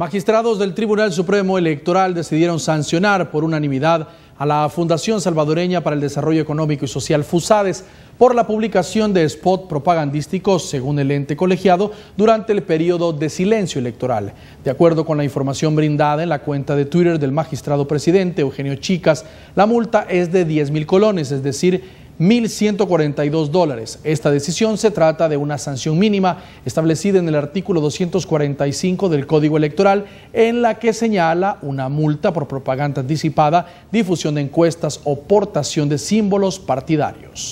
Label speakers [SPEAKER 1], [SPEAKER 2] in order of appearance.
[SPEAKER 1] Magistrados del Tribunal Supremo Electoral decidieron sancionar por unanimidad a la Fundación Salvadoreña para el Desarrollo Económico y Social FUSADES por la publicación de spot propagandísticos, según el ente colegiado, durante el periodo de silencio electoral. De acuerdo con la información brindada en la cuenta de Twitter del magistrado presidente Eugenio Chicas, la multa es de 10 mil colones, es decir, 1.142 dólares. Esta decisión se trata de una sanción mínima establecida en el artículo 245 del Código Electoral, en la que señala una multa por propaganda anticipada, difusión de encuestas o portación de símbolos partidarios.